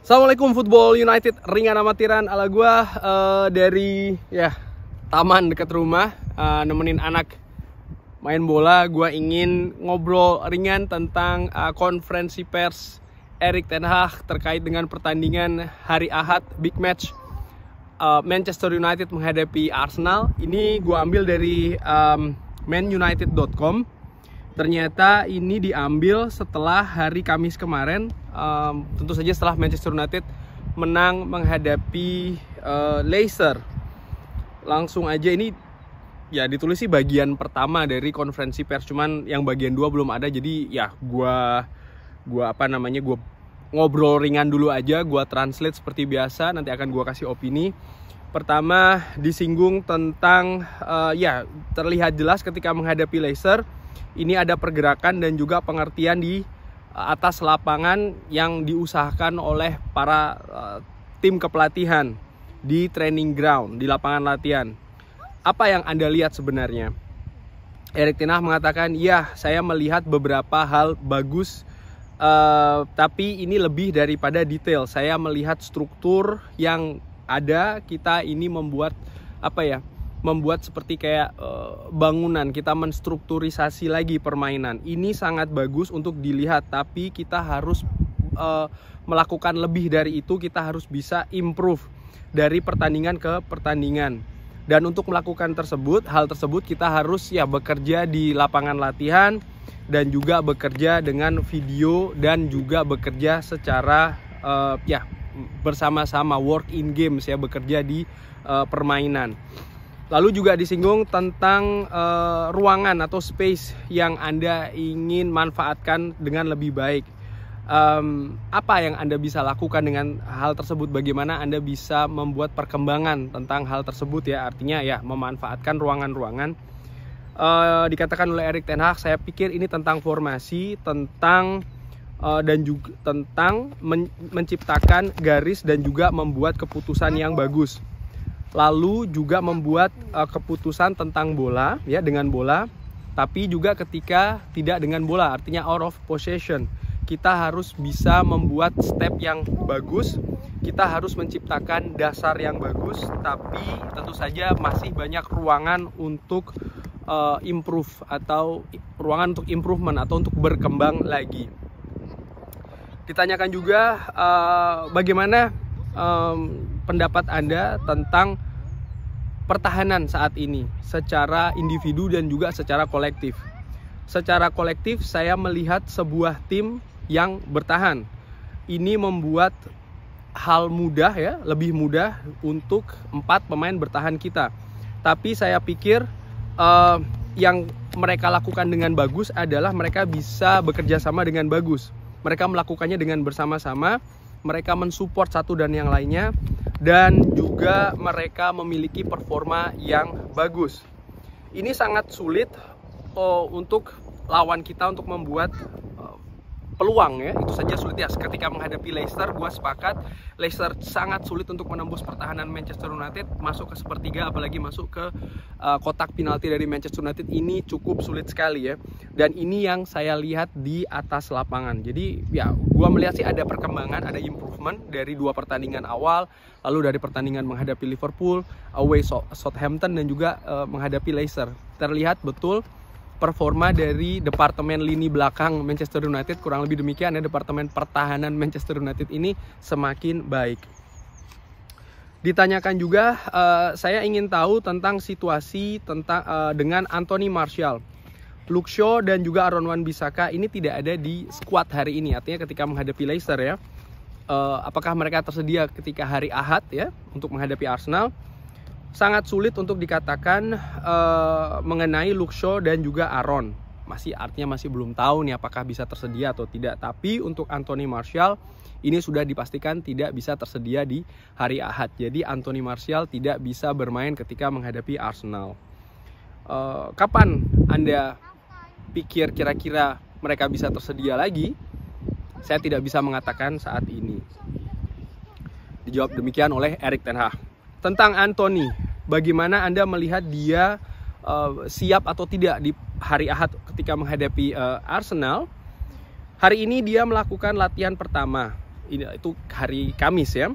Assalamualaikum Football United ringan amatiran ala gue uh, dari ya taman dekat rumah uh, nemenin anak main bola gue ingin ngobrol ringan tentang uh, konferensi pers Erik ten Hag terkait dengan pertandingan hari Ahad big match uh, Manchester United menghadapi Arsenal ini gue ambil dari um, manunited.com Ternyata ini diambil setelah hari Kamis kemarin, um, tentu saja setelah Manchester United menang menghadapi uh, Leicester. Langsung aja ini ya ditulis sih bagian pertama dari konferensi pers, cuman yang bagian dua belum ada. Jadi ya gue gue apa namanya gue ngobrol ringan dulu aja, gue translate seperti biasa. Nanti akan gue kasih opini. Pertama disinggung tentang uh, ya terlihat jelas ketika menghadapi Leicester ini ada pergerakan dan juga pengertian di eh, atas lapangan yang diusahakan oleh para eh, tim kepelatihan di training ground, di lapangan latihan. Apa yang Anda lihat sebenarnya? Erik Tinah mengatakan, ya saya melihat beberapa hal bagus, uh, tapi ini lebih daripada detail. Saya melihat struktur yang ada, kita ini membuat apa ya membuat seperti kayak uh, bangunan, kita menstrukturisasi lagi permainan. Ini sangat bagus untuk dilihat, tapi kita harus uh, melakukan lebih dari itu, kita harus bisa improve dari pertandingan ke pertandingan. Dan untuk melakukan tersebut, hal tersebut kita harus ya bekerja di lapangan latihan dan juga bekerja dengan video dan juga bekerja secara uh, ya bersama-sama work in games ya bekerja di uh, permainan. Lalu juga disinggung tentang uh, ruangan atau space yang Anda ingin manfaatkan dengan lebih baik. Um, apa yang Anda bisa lakukan dengan hal tersebut? Bagaimana Anda bisa membuat perkembangan tentang hal tersebut ya? Artinya ya memanfaatkan ruangan-ruangan. Uh, dikatakan oleh Erik Ten Hag, saya pikir ini tentang formasi, tentang uh, dan juga tentang men menciptakan garis dan juga membuat keputusan yang bagus lalu juga membuat uh, keputusan tentang bola ya dengan bola tapi juga ketika tidak dengan bola artinya out of possession kita harus bisa membuat step yang bagus kita harus menciptakan dasar yang bagus tapi tentu saja masih banyak ruangan untuk uh, improve atau ruangan untuk improvement atau untuk berkembang lagi ditanyakan juga uh, bagaimana um, pendapat Anda tentang pertahanan saat ini secara individu dan juga secara kolektif. Secara kolektif saya melihat sebuah tim yang bertahan. Ini membuat hal mudah ya, lebih mudah untuk empat pemain bertahan kita. Tapi saya pikir eh, yang mereka lakukan dengan bagus adalah mereka bisa bekerja sama dengan bagus. Mereka melakukannya dengan bersama-sama mereka mensupport satu dan yang lainnya dan juga mereka memiliki performa yang bagus. Ini sangat sulit oh, untuk lawan kita untuk membuat eh, peluang ya itu saja sulit ya ketika menghadapi Leicester gua sepakat Leicester sangat sulit untuk menembus pertahanan Manchester United masuk ke sepertiga apalagi masuk ke uh, kotak penalti dari Manchester United ini cukup sulit sekali ya dan ini yang saya lihat di atas lapangan jadi ya gua melihat sih ada perkembangan ada improvement dari dua pertandingan awal lalu dari pertandingan menghadapi Liverpool away Southampton dan juga uh, menghadapi Leicester terlihat betul performa dari departemen lini belakang Manchester United kurang lebih demikian ya departemen pertahanan Manchester United ini semakin baik. Ditanyakan juga uh, saya ingin tahu tentang situasi tentang uh, dengan Anthony Martial. Luke Shaw dan juga Aaron Wan Bisaka ini tidak ada di squad hari ini. Artinya ketika menghadapi Leicester ya, uh, apakah mereka tersedia ketika hari Ahad ya untuk menghadapi Arsenal? Sangat sulit untuk dikatakan uh, mengenai Luke Shaw dan juga Aaron. Masih artinya masih belum tahu nih apakah bisa tersedia atau tidak. Tapi untuk Anthony Martial ini sudah dipastikan tidak bisa tersedia di hari Ahad. Jadi Anthony Martial tidak bisa bermain ketika menghadapi Arsenal. Uh, kapan Anda pikir kira-kira mereka bisa tersedia lagi, saya tidak bisa mengatakan saat ini. Dijawab demikian oleh Erik Ten Hag. Tentang Anthony, bagaimana Anda melihat dia uh, siap atau tidak di hari Ahad ketika menghadapi uh, Arsenal? Hari ini dia melakukan latihan pertama. Ini itu hari Kamis ya.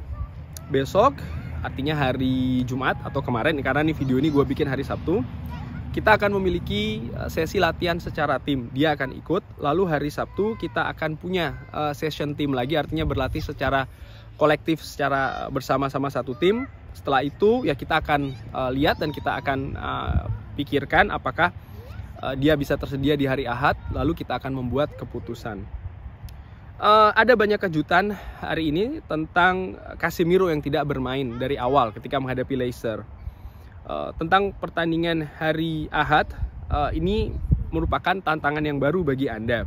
Besok artinya hari Jumat atau kemarin karena nih video ini gue bikin hari Sabtu kita akan memiliki eh, sesi latihan secara tim. Dia akan ikut, lalu hari Sabtu kita akan punya eh, session tim lagi, artinya berlatih secara kolektif, secara eh, bersama-sama satu tim. Setelah itu ya kita akan uh, lihat dan kita akan uh, pikirkan apakah uh, dia bisa tersedia di hari Ahad, lalu kita akan membuat keputusan. Uh, ada banyak kejutan hari ini tentang Casemiro yang tidak bermain dari awal ketika menghadapi Leicester Eh, tentang pertandingan hari Ahad eh, ini merupakan tantangan yang baru bagi Anda.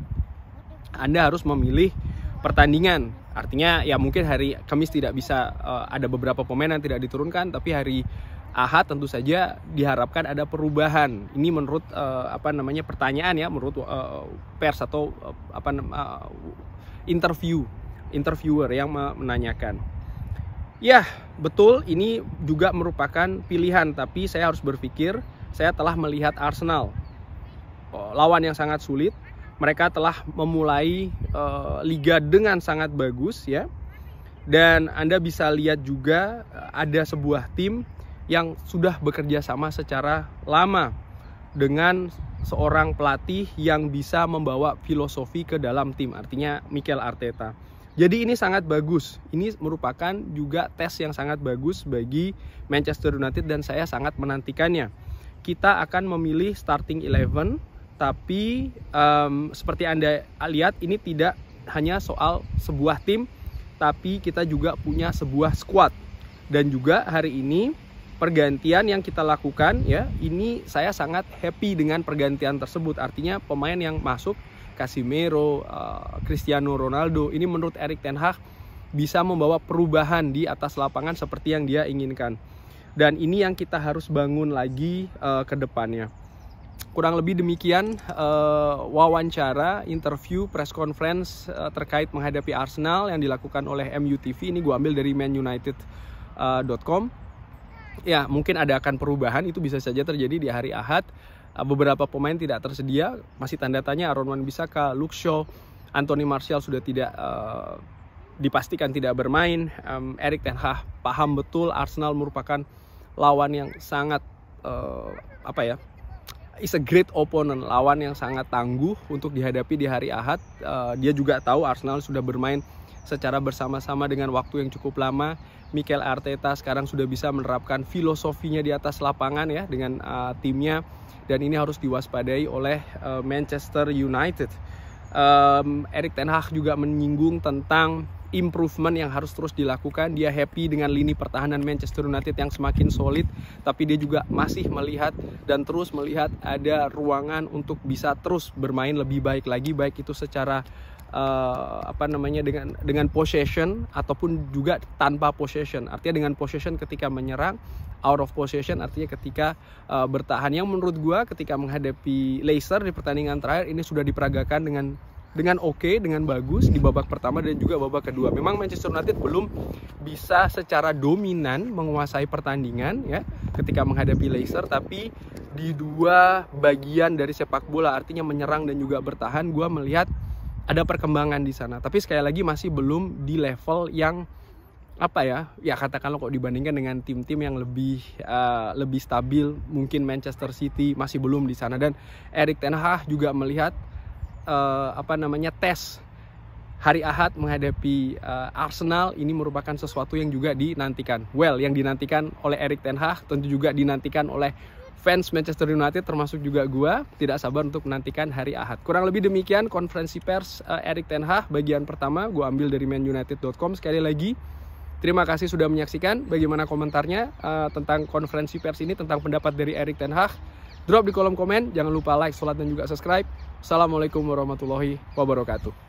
Anda harus memilih pertandingan. Artinya ya mungkin hari Kamis tidak bisa eh, ada beberapa pemain yang tidak diturunkan tapi hari Ahad tentu saja diharapkan ada perubahan. Ini menurut apa namanya pertanyaan ya menurut pers atau apa interview interviewer yang menanyakan. Ya, betul ini juga merupakan pilihan tapi saya harus berpikir saya telah melihat Arsenal oh, lawan yang sangat sulit. Mereka telah memulai e, liga dengan sangat bagus ya. Dan Anda bisa lihat juga eh, ada sebuah tim yang sudah bekerja sama secara lama dengan seorang pelatih yang bisa membawa filosofi ke dalam tim, artinya Mikel Arteta. Jadi ini sangat bagus. Ini merupakan juga tes yang sangat bagus bagi Manchester United dan saya sangat menantikannya. Kita akan memilih starting eleven, tapi um, seperti Anda lihat ini tidak hanya soal sebuah tim, tapi kita juga punya sebuah squad. Dan juga hari ini pergantian yang kita lakukan ya, ini saya sangat happy dengan pergantian tersebut. Artinya pemain yang masuk Casimiro, uh, Cristiano Ronaldo ini menurut Erik ten Hag bisa membawa perubahan di atas lapangan seperti yang dia inginkan. Dan ini yang kita harus bangun lagi uh, ke depannya. Kurang lebih demikian uh, wawancara, interview, press conference uh, terkait menghadapi Arsenal yang dilakukan oleh MUTV. Ini gue ambil dari manunited.com. Uh, ya, mungkin ada akan perubahan itu bisa saja terjadi di hari Ahad. Ah, beberapa pemain tidak tersedia masih tanda tanya Aaron Wan Bisaka, Luke Shaw, Anthony Martial sudah tidak uh, dipastikan tidak bermain. Um, Erik ten Hag paham betul Arsenal merupakan lawan yang sangat uh, apa ya? Is a great opponent, lawan yang sangat tangguh untuk dihadapi di hari Ahad. Uh, dia juga tahu Arsenal sudah bermain secara bersama-sama dengan waktu yang cukup lama. Mikel Arteta sekarang sudah bisa menerapkan filosofinya di atas lapangan ya dengan uh, timnya dan ini harus diwaspadai oleh uh, Manchester United. Um, Erik ten Hag juga menyinggung tentang improvement yang harus terus dilakukan. Dia happy dengan lini pertahanan Manchester United yang semakin solid, tapi dia juga masih melihat dan terus melihat ada ruangan untuk bisa terus bermain lebih baik lagi, baik itu secara uh, apa namanya dengan dengan possession ataupun juga tanpa possession. Artinya dengan possession ketika menyerang, out of possession artinya ketika uh, bertahan. Yang menurut gua ketika menghadapi Leicester di pertandingan terakhir ini sudah diperagakan dengan dengan oke, okay, dengan bagus di babak pertama dan juga babak kedua. Memang Manchester United belum bisa secara dominan menguasai pertandingan ya ketika menghadapi Leicester, tapi di dua bagian dari sepak bola artinya menyerang dan juga bertahan, gua melihat ada perkembangan di sana tapi sekali lagi masih belum di level yang apa ya ya katakanlah kok dibandingkan dengan tim-tim yang lebih uh, lebih stabil mungkin Manchester City masih belum di sana dan Erik ten Hag juga melihat uh, apa namanya tes hari Ahad menghadapi uh, Arsenal ini merupakan sesuatu yang juga dinantikan well yang dinantikan oleh Erik ten Hag tentu juga dinantikan oleh fans Manchester United termasuk juga gua tidak sabar untuk menantikan hari Ahad. Kurang lebih demikian konferensi pers uh, Erik Ten Hag bagian pertama gua ambil dari manunited.com sekali lagi. Terima kasih sudah menyaksikan bagaimana komentarnya uh, tentang konferensi pers ini tentang pendapat dari Erik Ten Hag. Drop di kolom komen, jangan lupa like, sholat dan juga subscribe. Assalamualaikum warahmatullahi wabarakatuh.